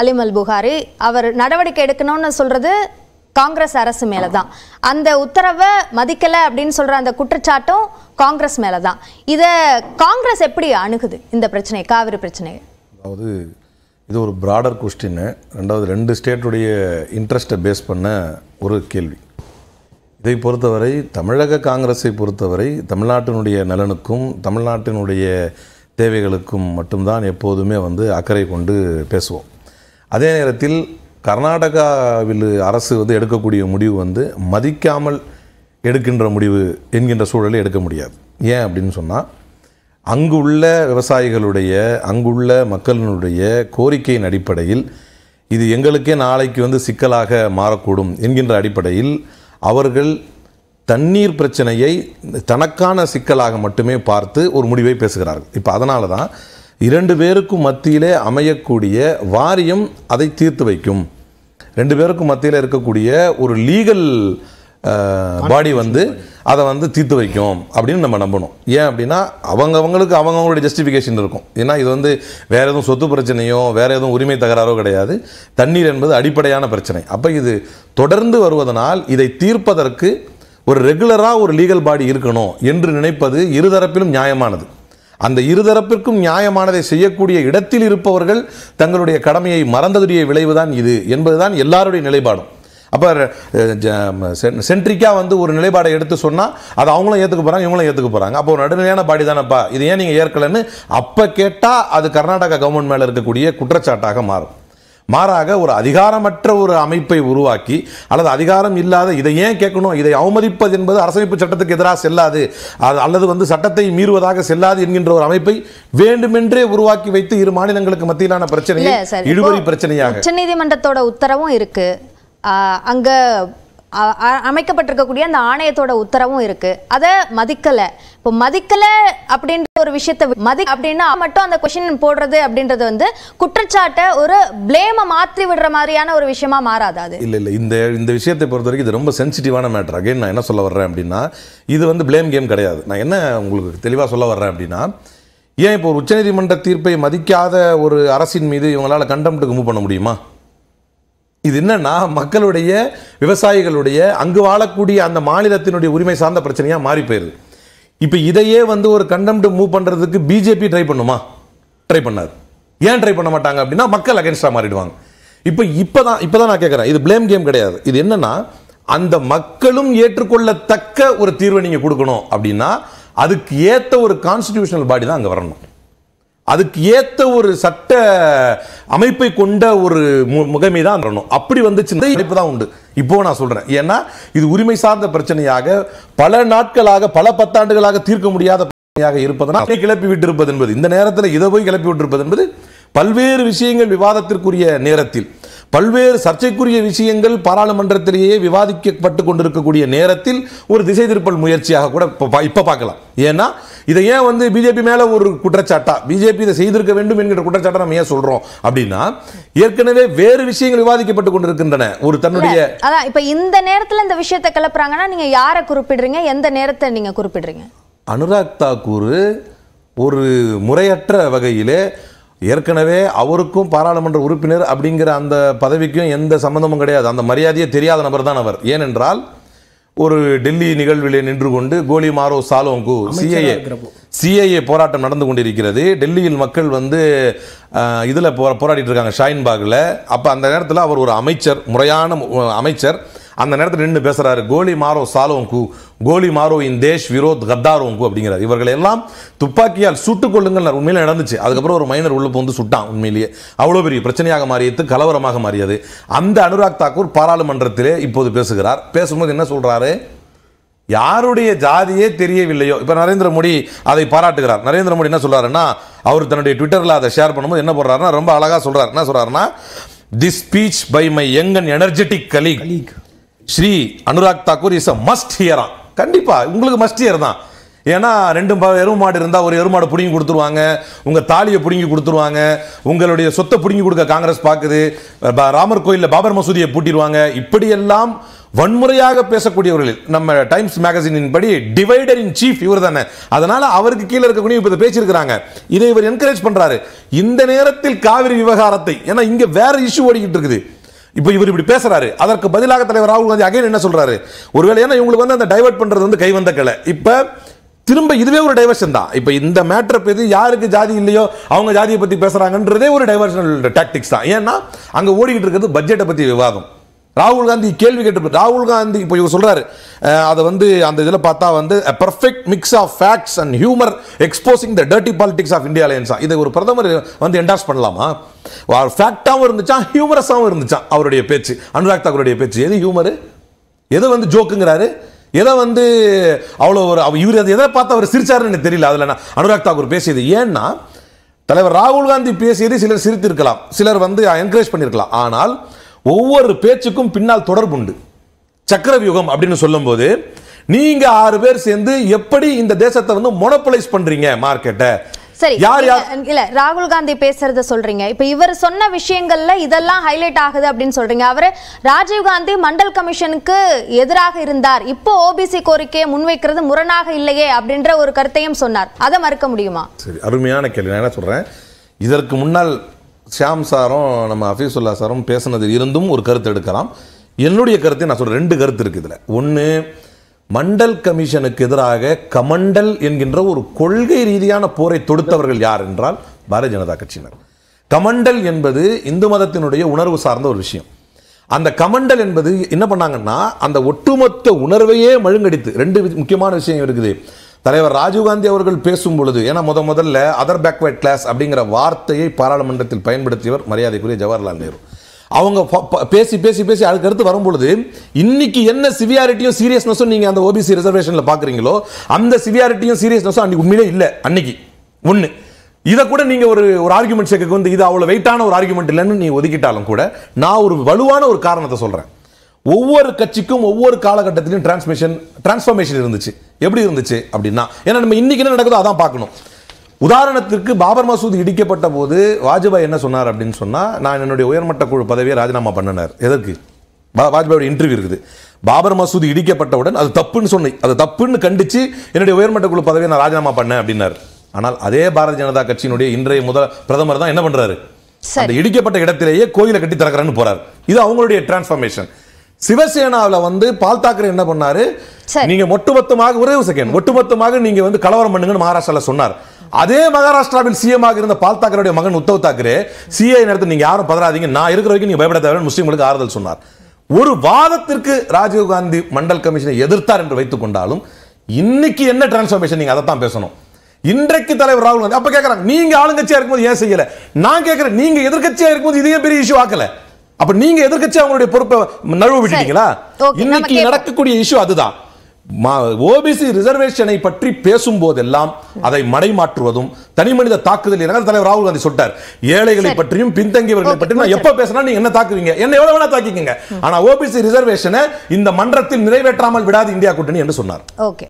அலிமல் புகாரி அவர் நடவடிக்கை எடுக்கணும்னு சொல்கிறது காங்கிரஸ் அரசு மேலே தான் அந்த உத்தரவை மதிக்கலை அப்படின்னு சொல்கிற அந்த குற்றச்சாட்டும் காங்கிரஸ் மேலே தான் இதை காங்கிரஸ் எப்படி அணுகுது இந்த பிரச்சனை காவிரி பிரச்சனை அதாவது இது ஒரு ப்ராடர் கொஸ்டின் ரெண்டாவது ரெண்டு ஸ்டேட்டுடைய இன்ட்ரெஸ்ட்டை பேஸ் பண்ண ஒரு கேள்வி இதை பொறுத்தவரை தமிழக காங்கிரஸை பொறுத்தவரை தமிழ்நாட்டினுடைய நலனுக்கும் தமிழ்நாட்டினுடைய தேவைகளுக்கும் மட்டும்தான் எப்போதுமே வந்து அக்கறை கொண்டு பேசுவோம் அதே நேரத்தில் கர்நாடகாவில் அரசு வந்து எடுக்கக்கூடிய முடிவு வந்து மதிக்காமல் எடுக்கின்ற முடிவு என்கின்ற சூழலை எடுக்க முடியாது ஏன் அப்படின்னு சொன்னால் அங்குள்ள விவசாயிகளுடைய அங்குள்ள மக்களினுடைய கோரிக்கையின் அடிப்படையில் இது எங்களுக்கே நாளைக்கு வந்து சிக்கலாக மாறக்கூடும் என்கின்ற அடிப்படையில் அவர்கள் தண்ணீர் பிரச்சனையை தனக்கான சிக்கலாக மட்டுமே பார்த்து ஒரு முடிவை பேசுகிறார்கள் இப்போ அதனால தான் இரண்டு பேருக்கும் மத்தியிலே அமையக்கூடிய வாரியம் அதை தீர்த்து வைக்கும் ரெண்டு பேருக்கும் மத்தியில் இருக்கக்கூடிய ஒரு லீகல் பாடி வந்து அதை வந்து தீர்த்து வைக்கும் அப்படின்னு நம்ம நம்பணும் ஏன் அப்படின்னா அவங்கவங்களுக்கு அவங்கவுங்களுடைய ஜஸ்டிஃபிகேஷன் இருக்கும் ஏன்னா இது வந்து வேறு எதுவும் சொத்து பிரச்சனையோ வேறு எதுவும் உரிமை தகராறோ கிடையாது தண்ணீர் என்பது அடிப்படையான பிரச்சனை அப்போ இது தொடர்ந்து வருவதனால் இதை தீர்ப்பதற்கு ஒரு ரெகுலராக ஒரு லீகல் பாடி இருக்கணும் என்று நினைப்பது இருதரப்பிலும் நியாயமானது அந்த இருதரப்பிற்கும் நியாயமானதை செய்யக்கூடிய இடத்தில் இருப்பவர்கள் தங்களுடைய கடமையை மறந்ததுடைய விளைவுதான் இது என்பதுதான் எல்லாருடைய நிலைப்பாடும் அப்போ சென்ட்ரிக்காக வந்து ஒரு நிலைப்பாடை எடுத்து சொன்னால் அதை அவங்களும் ஏற்றுக்க போகிறாங்க இவங்களும் ஏற்றுக்க போகிறாங்க அப்போ ஒரு நடுநிலையான பாடி தானேப்பா இது ஏன் நீங்கள் ஏற்கலைன்னு அப்போ கேட்டால் அது கர்நாடகா கவர்மெண்ட் மேலே இருக்கக்கூடிய குற்றச்சாட்டாக மாறும் மாறாக ஒரு அதிகாரமற்ற ஒரு அமைப்பை உருவாக்கி அல்லது அதிகாரம் இல்லாத இதை ஏன் கேட்கணும் இதை அவமதிப்பது என்பது அரசமைப்பு சட்டத்துக்கு எதிராக செல்லாது அல்லது வந்து சட்டத்தை மீறுவதாக செல்லாது என்கின்ற ஒரு அமைப்பை வேண்டுமென்றே உருவாக்கி வைத்து இரு மாநிலங்களுக்கு மத்தியிலான பிரச்சனையை இழுவரி பிரச்சனையாக உச்சநீதிமன்றத்தோட உத்தரவும் இருக்கு அங்க அமைக்கப்பட்டிருக்கக்கூடிய அந்த ஆணையத்தோட உத்தரவும் இருக்கு அதை மதிக்கலை இப்போ மதிக்கலை அப்படின்ற ஒரு விஷயத்த மதி அப்படின்னா மட்டும் அந்த கொஷின் போடுறது அப்படின்றது வந்து குற்றச்சாட்டை ஒரு பிளேம மாற்றி விடுற மாதிரியான ஒரு விஷயமா மாறாது அது இல்லை இல்லை இந்த இந்த விஷயத்தை பொறுத்த வரைக்கும் இது ரொம்ப சென்சிட்டிவான மேட்டர் அகைன் நான் என்ன சொல்ல வர்றேன் அப்படின்னா இது வந்து பிளேம் கேம் கிடையாது நான் என்ன உங்களுக்கு தெளிவாக சொல்ல வர்றேன் அப்படின்னா ஏன் இப்போ ஒரு உச்சநீதிமன்ற தீர்ப்பை மதிக்காத ஒரு அரசின் மீது இவங்களால் கண்டம்ட்டுக்கு மூவ் பண்ண முடியுமா இது என்னன்னா மக்களுடைய விவசாயிகளுடைய அங்கு வாழக்கூடிய அந்த மாநிலத்தினுடைய உரிமை சார்ந்த பிரச்சனையாக மாறி போயிருது இப்போ இதையே வந்து ஒரு கண்டம்டு மூவ் பண்ணுறதுக்கு பிஜேபி ட்ரை பண்ணுமா ட்ரை பண்ணாது ஏன் ட்ரை பண்ண மாட்டாங்க அப்படின்னா மக்கள் அகேன்ஸ்டாக மாறிடுவாங்க இப்போ இப்போ தான் இப்போ தான் நான் கேட்குறேன் இது பிளேம் கேம் கிடையாது இது என்னன்னா அந்த மக்களும் ஏற்றுக்கொள்ளத்தக்க ஒரு தீர்வை நீங்கள் கொடுக்கணும் அப்படின்னா அதுக்கு ஏற்ற ஒரு கான்ஸ்டிடியூஷனல் பாடி தான் அங்கே வரணும் அதுக்கு ஏற்ற ஒரு சட்ட அமைப்பை கொண்ட ஒரு முகமை தான் வரணும் அப்படி வந்துச்சுன்னா தான் உண்டு இப்போ நான் சொல்கிறேன் ஏன்னா இது உரிமை சார்ந்த பிரச்சனையாக பல நாட்களாக பல பத்தாண்டுகளாக தீர்க்க முடியாத பிரச்சனையாக இருப்பதனால் கிளப்பி விட்டிருப்பது என்பது இந்த நேரத்தில் இதை போய் கிளப்பி விட்டிருப்பது என்பது பல்வேறு விஷயங்கள் விவாதத்திற்குரிய நேரத்தில் பல்வேறு சர்ச்சைக்குரிய விஷயங்கள் பாராளுமன்றத்திலேயே விவாதிக்கப்பட்டு கொண்டிருக்கக்கூடிய நேரத்தில் ஒரு திசை திருப்பல் முயற்சியாக கூட இப்போ பார்க்கலாம் ஏன்னா இதை ஏன் வந்து பிஜேபி மேலே ஒரு குற்றச்சாட்டா பிஜேபி இதை செய்திருக்க வேண்டும் என்கிற குற்றச்சாட்டை நம்ம ஏன் சொல்றோம் அப்படின்னா ஏற்கனவே வேறு விஷயங்கள் விவாதிக்கப்பட்டு கொண்டிருக்கின்றன ஒரு தன்னுடைய அதான் இப்போ இந்த நேரத்தில் இந்த விஷயத்தை கிளப்புறாங்கன்னா நீங்க யாரை குறிப்பிடுறீங்க எந்த நேரத்தை நீங்க குறிப்பிடுறீங்க அனுராக் தாக்கூர் ஒரு முறையற்ற வகையிலே ஏற்கனவே அவருக்கும் பாராளுமன்ற உறுப்பினர் அப்படிங்கிற அந்த பதவிக்கும் எந்த சம்மந்தமும் கிடையாது அந்த மரியாதையே தெரியாத நபர் தான் அவர் ஏனென்றால் ஒரு டெல்லி நிகழ்விலே நின்று கொண்டு கோலி மாரோ சாலோங்கு சிஐஏ சிஐஏ போராட்டம் நடந்து கொண்டிருக்கிறது டெல்லியில் மக்கள் வந்து இதில் போராடிட்டு இருக்காங்க ஷாயின்பாகில் அப்போ அந்த நேரத்தில் அவர் ஒரு அமைச்சர் முறையான அமைச்சர் அந்த நேரத்தில் நின்று பேசுகிறாரு கோலி மாரோ சாலோங்கு கோலி மாரோ இன் தேஷ் விரோத் கத்தாரோங்கு அப்படிங்கிறார் இவர்கள் எல்லாம் துப்பாக்கியால் சுட்டுக் கொள்ளுங்கள் உண்மையில் நடந்துச்சு அதுக்கப்புறம் ஒரு மைனர் உள்ள வந்து சுட்டான் உண்மையிலேயே அவ்வளோ பெரிய பிரச்சனையாக மாறியது கலவரமாக மாறியது அந்த அனுராக் தாக்கூர் பாராளுமன்றத்திலே இப்போது பேசுகிறார் பேசும்போது என்ன சொல்கிறாரு யாருடைய ஜாதியே தெரியவில்லையோ இப்போ நரேந்திர மோடி அதை பாராட்டுகிறார் நரேந்திர மோடி என்ன சொல்கிறாருன்னா அவர் தன்னுடைய ட்விட்டரில் அதை ஷேர் பண்ணும்போது என்ன பண்ணுறாருன்னா ரொம்ப அழகாக சொல்கிறார் என்ன சொல்கிறாருன்னா this speech by my young and energetic colleague Shri Anurag Thakur is a must ஹியரா கண்டிப்பாக உங்களுக்கு மஸ்ட் ஹியர் தான் ஏன்னா ரெண்டு எருவு மாடு இருந்தால் ஒரு எருமாடை மாடு கொடுத்துருவாங்க உங்கள் தாலியை பிடுங்கி கொடுத்துருவாங்க உங்களுடைய சொத்தை பிடுங்கி கொடுக்க காங்கிரஸ் பார்க்குது ராமர் கோயிலில் பாபர் மசூதியை பூட்டிடுவாங்க இப்படியெல்லாம் வன்முறையாக பேசக்கூடியவர்கள் நம்ம டைம்ஸ் மேகசினின் படி டிவைடர் இன் சீஃப் இவர் தானே அதனால அவருக்கு கீழே இருக்கக்கூடிய இப்போ பேசியிருக்கிறாங்க இதை இவர் என்கரேஜ் பண்ணுறாரு இந்த நேரத்தில் காவிரி விவகாரத்தை ஏன்னா இங்கே வேற இஷ்யூ ஓடிக்கிட்டு இருக்குது இப்போ இவர் இப்படி பேசுறாரு அதற்கு பதிலாக தலைவர் ராகுல் காந்தி அகைன் என்ன சொல்றாரு ஒருவேளை ஏன்னா இவங்களுக்கு வந்து அந்த டைவெர்ட் பண்றது வந்து கை வந்த கலை இப்போ திரும்ப இதுவே ஒரு டைவர்ஷன் தான் இப்போ இந்த மேட்டர் பற்றி யாருக்கு ஜாதி இல்லையோ அவங்க ஜாதியை பற்றி பேசுகிறாங்கன்றதே ஒரு டைவர்ஷனல் டாக்டிக்ஸ் தான் ஏன்னா அங்கே ஓடிக்கிட்டு இருக்கிறது பட்ஜெட்டை பற்றி விவாதம் ராகுல் காந்தி கேள்வி கேட்டு ராகுல் காந்தி இப்போ இவர் சொல்கிறாரு அதை வந்து அந்த இதில் பார்த்தா வந்து perfect mix of facts and humour exposing the dirty politics of India அலையன்ஸா இதை ஒரு பிரதமர் வந்து என்டாஸ் பண்ணலாமா ஃபேக்டாகவும் இருந்துச்சா ஹியூமரஸாகவும் இருந்துச்சா அவருடைய பேச்சு அனுராக் தாக்கூருடைய பேச்சு எது ஹியூமரு எது வந்து ஜோக்குங்கிறாரு எதை வந்து அவ்வளோ ஒரு இவர் அது எதை பார்த்து அவர் சிரிச்சாருன்னு எனக்கு தெரியல அதில் நான் அனுராக் தாக்கூர் பேசியது ஏன்னா தலைவர் ராகுல் காந்தி பேசியதை சிலர் சிரித்திருக்கலாம் சிலர் வந்து என்கரேஜ் பண்ணியிருக்கலாம் ஆனால் ஒவ்வொரு பேச்சுக்கும் பின்னால் தொடர்புண்டு சக்கரவியூகம் அப்படின்னு சொல்லும்போது நீங்க ஆறு பேர் சேர்ந்து எப்படி இந்த தேசத்தை வந்து மொனோபலைஸ் பண்றீங்க மார்க்கெட்டை சரி யார் இல்ல ராகுல் காந்தி பேசுறத சொல்றீங்க இப்ப இவர் சொன்ன விஷயங்கள்ல இதெல்லாம் ஹைலைட் ஆகுது அப்படின்னு சொல்றீங்க அவரு ராஜீவ் காந்தி மண்டல் கமிஷனுக்கு எதிராக இருந்தார் இப்போ ஓபிசி கோரிக்கையை முன்வைக்கிறது முரணாக இல்லையே அப்படின்ற ஒரு கருத்தையும் சொன்னார் அதை மறுக்க முடியுமா சரி அருமையான கேள்வி நான் என்ன சொல்றேன் இதற்கு முன்னால் ஷியாம் சாரும் நம்ம ஹஃபீசுல்லா சாரும் பேசுனது இருந்தும் ஒரு கருத்து எடுக்கலாம் என்னுடைய கருத்தை நான் சொல்கிறேன் ரெண்டு கருத்து இருக்குது இதில் ஒன்று மண்டல் கமிஷனுக்கு எதிராக கமண்டல் என்கின்ற ஒரு கொள்கை ரீதியான போரை தொடுத்தவர்கள் யார் என்றால் பாரதிய ஜனதா கட்சியினர் கமண்டல் என்பது இந்து மதத்தினுடைய உணர்வு சார்ந்த ஒரு விஷயம் அந்த கமண்டல் என்பது என்ன பண்ணாங்கன்னா அந்த ஒட்டுமொத்த உணர்வையே மழுங்கடித்து ரெண்டு முக்கியமான விஷயம் இருக்குது தலைவர் ராஜீவ்காந்தி அவர்கள் பேசும் பொழுது ஏன்னா முத முதல்ல அதர் பேக்வேர்ட் கிளாஸ் அப்படிங்கிற வார்த்தையை பாராளுமன்றத்தில் பயன்படுத்தியவர் மரியாதைக்குரிய ஜவஹர்லால் நேரு அவங்க பேசி பேசி பேசி அதுக்கடுத்து வரும்பொழுது இன்னைக்கு என்ன சிவியாரிட்டியும் சீரியஸ்னஸும் நீங்கள் அந்த ஓபிசி ரிசர்வேஷனில் பார்க்குறீங்களோ அந்த சிவியாரிட்டியும் சீரியஸ்னஸும் அன்றைக்கி உண்மையிலே இல்லை அன்னைக்கு ஒன்று இதை கூட நீங்கள் ஒரு ஒரு ஆர்குமெண்ட் சேர்க்க வந்து இது அவ்வளோ வெயிட்டான ஒரு ஆர்குமெண்ட் இல்லைன்னு நீ ஒதுக்கிட்டாலும் கூட நான் ஒரு வலுவான ஒரு காரணத்தை சொல்கிறேன் ஒவ்வொரு கட்சிக்கும் ஒவ்வொரு காலகட்டத்திலும் டிரான்ஸ்மிஷன் டிரான்ஸ்ஃபர்மேஷன் இருந்துச்சு எப்படி இருந்துச்சு அப்படின்னா ஏன்னா நம்ம இன்றைக்கி என்ன நடக்குதோ அதான் பார்க்கணும் உதாரணத்திற்கு பாபர் மசூத் இடிக்கப்பட்ட போது வாஜ்பாய் என்ன சொன்னார் அப்படின்னு சொன்னால் நான் என்னுடைய உயர்மட்ட குழு பதவியை ராஜினாமா பண்ணினார் எதற்கு வாஜ்பாயோட இன்டர்வியூ இருக்குது பாபர் மசூத் இடிக்கப்பட்டவுடன் அது தப்புன்னு சொன்னேன் அது தப்புன்னு கண்டித்து என்னுடைய உயர்மட்ட குழு பதவியை நான் ராஜினாமா பண்ணேன் அப்படின்னார் ஆனால் அதே பாரதிய ஜனதா கட்சியினுடைய இன்றைய முதல் பிரதமர் தான் என்ன பண்ணுறாரு அந்த இடிக்கப்பட்ட இடத்திலேயே கோயிலை கட்டி திறக்கிறான்னு போறார் இது அவங்களுடைய டிரான்ஸ்ஃபர்மேஷன் சிவசேனாவில் வந்து பால் தாக்கரே என்ன பண்ணாரு நீங்க ஒட்டுமொத்தமாக ஒரே ஒரு செகண்ட் ஒட்டுமொத்தமாக நீங்க வந்து கலவரம் பண்ணுங்கன்னு மகாராஷ்டிரால சொன்னார் அதே மகாராஷ்டிராவில் சிஎம் ஆக இருந்த பால் தாக்கரேடைய மகன் உத்தவ் தாக்கரே சிஐ நேரத்தில் நீங்க யாரும் பதறாதீங்க நான் இருக்கிற வரைக்கும் நீங்க பயப்பட தேவை முஸ்லீம்களுக்கு ஆறுதல் சொன்னார் ஒரு வாதத்திற்கு ராஜீவ்காந்தி மண்டல் கமிஷனை எதிர்த்தார் என்று வைத்துக் கொண்டாலும் இன்னைக்கு என்ன டிரான்ஸ்பர்மேஷன் நீங்க அதை தான் பேசணும் இன்றைக்கு தலைவர் ராகுல் காந்தி அப்ப கேட்கறாங்க நீங்க ஆளுங்கட்சியா இருக்கும்போது ஏன் செய்யல நான் கேட்கறேன் நீங்க எதிர்கட்சியா இருக்கும்போது இதே பெரிய இஷ்யூ ஆக்கல அப்ப நீங்க எதிர்கட்சி அவங்களுடைய பொறுப்பை நழுவ விட்டீங்களா இன்னைக்கு நடக்கக்கூடிய இஷ்யூ அதுதான் ஓபிசி ரிசர்வேஷனை பற்றி பேசும் போதெல்லாம் அதை மடைமாற்றுவதும் தனி மனித தாக்குதல் தலைவர் ராகுல் காந்தி சொல்லிட்டார் ஏழைகளை பற்றியும் பின்தங்கியவர்களை பற்றியும் நான் எப்ப பேசினா நீங்க என்ன தாக்குவீங்க என்ன எவ்வளவு வேணா தாக்கிக்கங்க ஆனா ஓபிசி ரிசர்வேஷனை இந்த மன்றத்தில் நிறைவேற்றாமல் விடாது இந்தியா கூட்டணி என்று சொன்னார்